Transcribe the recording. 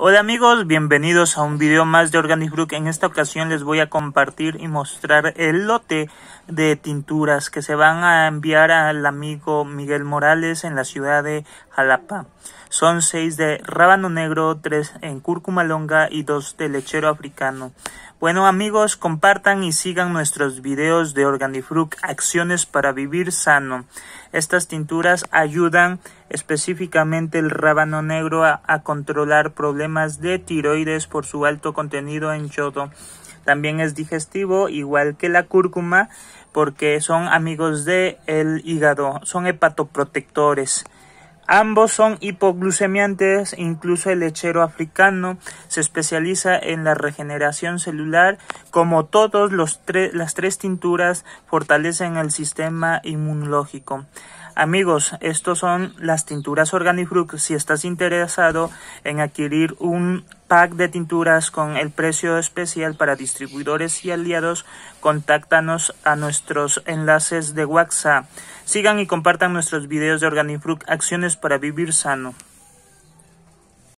Hola amigos, bienvenidos a un video más de Organic Brook. En esta ocasión les voy a compartir y mostrar el lote de tinturas que se van a enviar al amigo Miguel Morales en la ciudad de Jalapa. Son seis de rábano negro, tres en cúrcuma longa y dos de lechero africano. Bueno amigos, compartan y sigan nuestros videos de Organifruc Acciones para Vivir Sano. Estas tinturas ayudan específicamente el rábano negro a, controlar problemas de tiroides por su alto contenido en yodo. También es digestivo, igual que la cúrcuma, porque son amigos del el hígado, son hepatoprotectores. Ambos son hipoglucemiantes, incluso el lechero africano se especializa en la regeneración celular, como todos los las tres tinturas fortalecen el sistema inmunológico. Amigos, estos son las tinturas Organifruct. Si estás interesado en adquirir un pack de tinturas con el precio especial para distribuidores y aliados, contáctanos a nuestros enlaces de WhatsApp. Sigan y compartan nuestros videos de Organifrut, Acciones para Vivir Sano.